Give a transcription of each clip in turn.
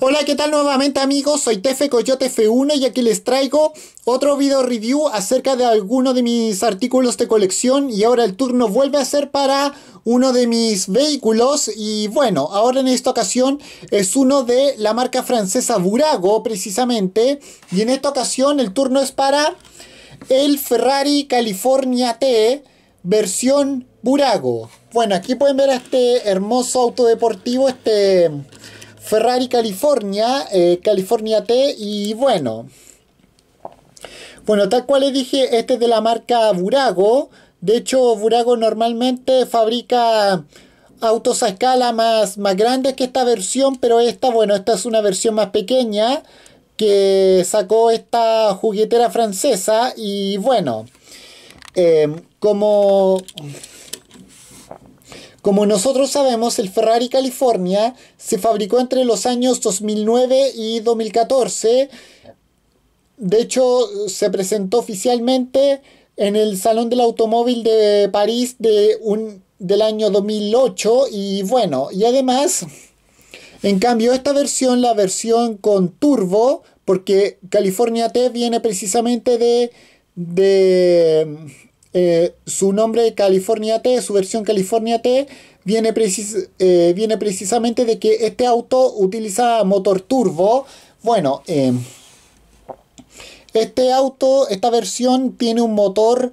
Hola, ¿qué tal nuevamente amigos? Soy Tefe Coyote F1 y aquí les traigo otro video review acerca de alguno de mis artículos de colección y ahora el turno vuelve a ser para uno de mis vehículos y bueno, ahora en esta ocasión es uno de la marca francesa Burago precisamente y en esta ocasión el turno es para el Ferrari California T versión Burago. Bueno, aquí pueden ver a este hermoso auto deportivo, este Ferrari California, eh, California T y bueno. Bueno, tal cual le dije, este es de la marca Burago. De hecho, Burago normalmente fabrica autos a escala más, más grandes que esta versión, pero esta, bueno, esta es una versión más pequeña que sacó esta juguetera francesa y bueno, eh, como como nosotros sabemos, el Ferrari California se fabricó entre los años 2009 y 2014. De hecho, se presentó oficialmente en el Salón del Automóvil de París de un, del año 2008. Y bueno, y además, en cambio, esta versión, la versión con turbo, porque California T viene precisamente de, de eh, su nombre California T, su versión California T, eh, viene, precisamente de que este auto utiliza motor turbo. Bueno, eh, este auto, esta versión tiene un motor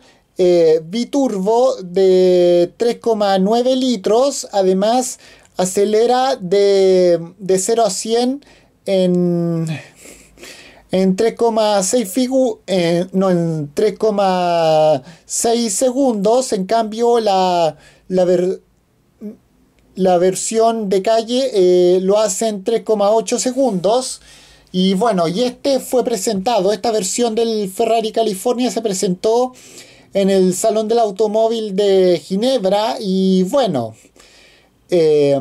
biturbo de 3,9 litros. Además, acelera de, de 0 a 100 en en 3,6 eh, no, en 3,6 segundos. En cambio, la, la versión de calle eh, lo hace en 3,8 segundos. Y bueno, y este fue presentado, esta versión del Ferrari California se presentó en el Salón del Automóvil de Ginebra y bueno, eh,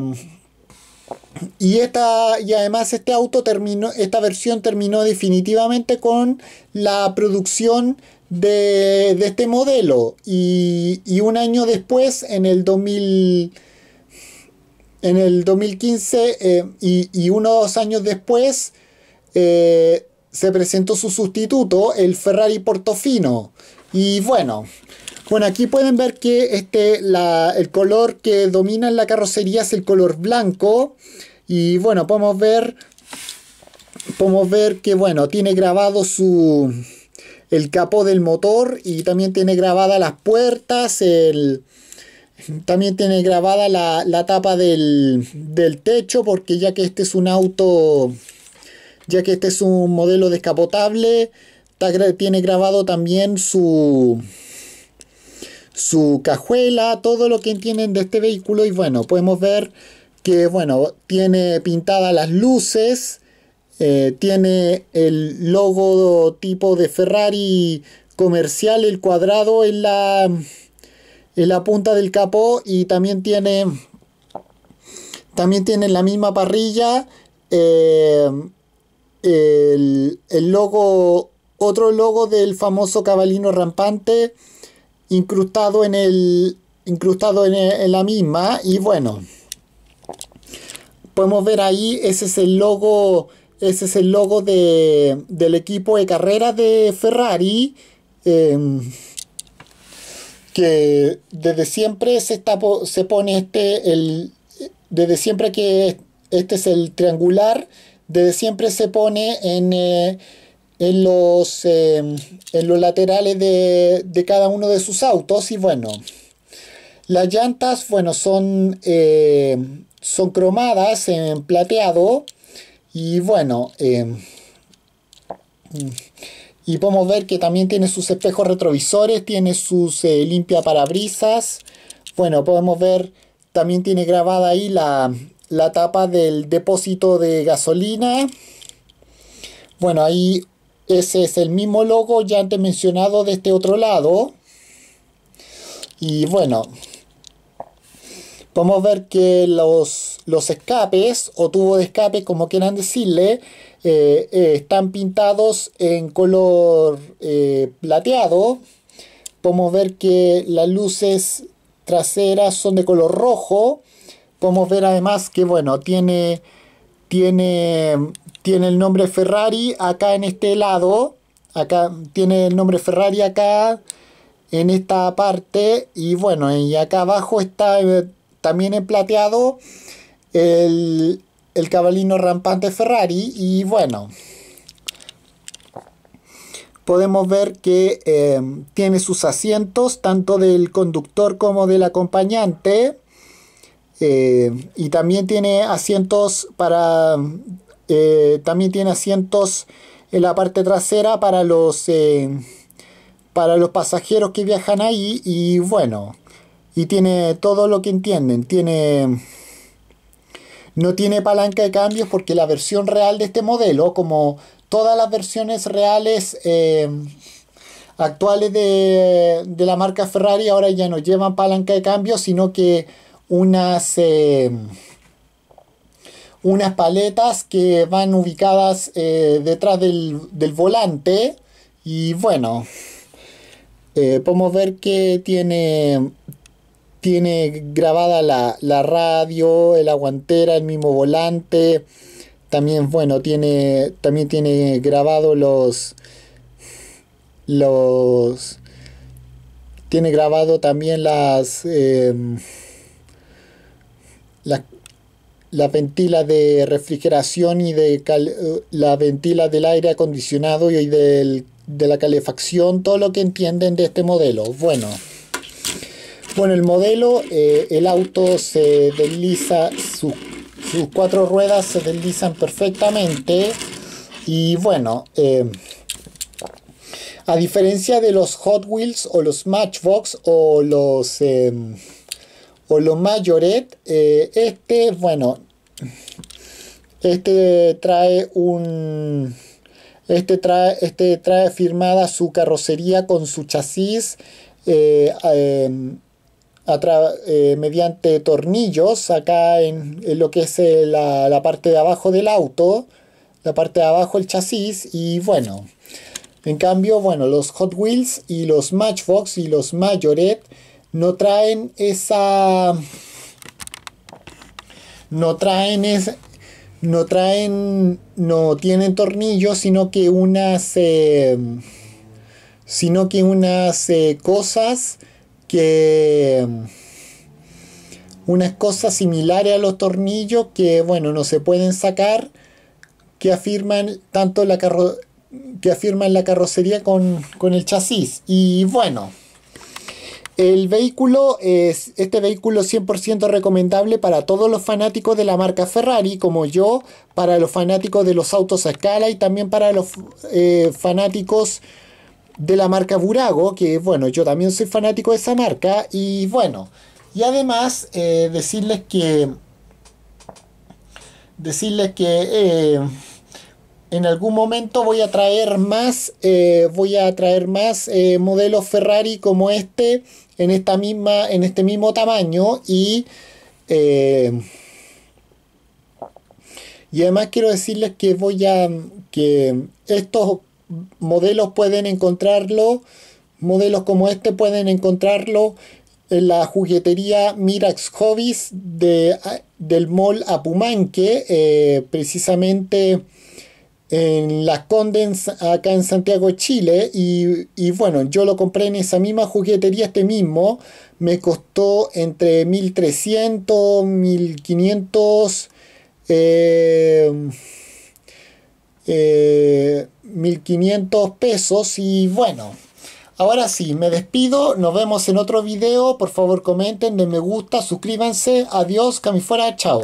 y, esta, y además este auto terminó, esta versión terminó definitivamente con la producción de, este modelo. Y, un año después, en el 2000, en el 2015 eh, y, y unos años después, eh, se presentó su sustituto, el Ferrari Portofino. Y bueno, bueno, aquí pueden ver que este, el color que domina en la carrocería es el color blanco. Y bueno, podemos ver, podemos ver que bueno, tiene grabado su, el capó del motor y también tiene grabadas las puertas, el, también tiene grabada la, tapa del, del techo porque ya que este es un auto, ya que este es un modelo descapotable, tiene grabado también su su cajuela, todo lo que tienen de este vehículo y bueno, podemos ver que bueno, tiene pintadas las luces, eh, tiene el logo tipo de Ferrari comercial, el cuadrado en la, en la punta del capó y también tiene, también tiene la misma parrilla, eh, el, el logo, otro logo del famoso cabalino rampante incrustado en el incrustado en, la misma y bueno podemos ver ahí ese es el logo ese es el logo de, del equipo de carrera de Ferrari em, que desde siempre se, está, se pone este el desde siempre que este es el triangular desde siempre se pone en eh, en los, em, en los laterales de, cada uno de sus autos. Y bueno, las llantas, bueno, son, eh, son cromadas en plateado. Y bueno, em, y podemos ver que también tiene sus espejos retrovisores, tiene sus eh, limpia parabrisas. Bueno, podemos ver, también tiene grabada ahí la, la tapa del depósito de gasolina. Bueno, ahí ese es el mismo logo ya antes mencionado de este otro lado. Y bueno, podemos ver que los, los escapes o tubo de escape, como quieran decirle, eh, eh, están pintados en color eh, plateado. Podemos ver que las luces traseras son de color rojo. Podemos ver además que, bueno, tiene, tiene tiene el nombre Ferrari acá en este lado, acá tiene el nombre Ferrari acá en esta parte y bueno, y acá abajo está eh, también en plateado el, el cabalino rampante Ferrari y bueno, podemos ver que eh, tiene sus asientos tanto del conductor como del acompañante eh, y también tiene asientos para eh, también tiene asientos en la parte trasera para los, eh, para los pasajeros que viajan ahí. Y bueno, y tiene todo lo que entienden. Tiene... No tiene palanca de cambios porque la versión real de este modelo, como todas las versiones reales eh, actuales de, la marca Ferrari, ahora ya no llevan palanca de cambios, sino que unas unas paletas que van ubicadas eh, detrás del, del, volante y bueno eh, podemos ver que tiene tiene grabada la, la radio el aguantera el mismo volante también bueno tiene también tiene grabado los los tiene grabado también las eh, las la ventila de refrigeración y de eh, la ventila del aire acondicionado y del, de la calefacción, todo lo que entienden de este modelo. Bueno, bueno el modelo, eh, el auto se desliza, sus, cuatro ruedas se deslizan perfectamente y bueno, eh, a diferencia de los Hot Wheels o los Matchbox o los o los Mayoret. Eh, este, bueno, este trae un... Este trae, este trae firmada su carrocería con su chasis eh, em, eh, mediante tornillos acá en, lo que es la, parte de abajo del auto, la parte de abajo el chasis y bueno. En cambio, bueno, los Hot Wheels y los Matchbox y los Mayoret no traen esa... No traen es No traen, no tienen tornillos, sino que unas, eh, sino que unas eh, cosas que unas cosas similares a los tornillos que bueno no se pueden sacar que afirman tanto la carro que afirman la carrocería con, con el chasis y bueno el vehículo es este vehículo 100% recomendable para todos los fanáticos de la marca Ferrari, como yo, para los fanáticos de los autos a escala y también para los eh, fanáticos de la marca Burago, que bueno, yo también soy fanático de esa marca. Y bueno, y además eh, decirles que... Decirles que... Eh, en algún momento voy a traer más, eh, voy a traer más eh, modelos Ferrari como este en, esta misma, en este mismo tamaño y, eh, y además quiero decirles que voy a que estos modelos pueden encontrarlo, modelos como este pueden encontrarlo en la juguetería Mirax Hobbies de, del mall Apumanque, precisamente en Las condens acá en Santiago, Chile. Y, bueno, yo lo compré en esa misma juguetería este mismo. Me costó entre 1300, 1500. 1500 pesos y bueno ahora sí me despido nos vemos en otro video por favor comenten den me gusta suscríbanse adiós camifuera chao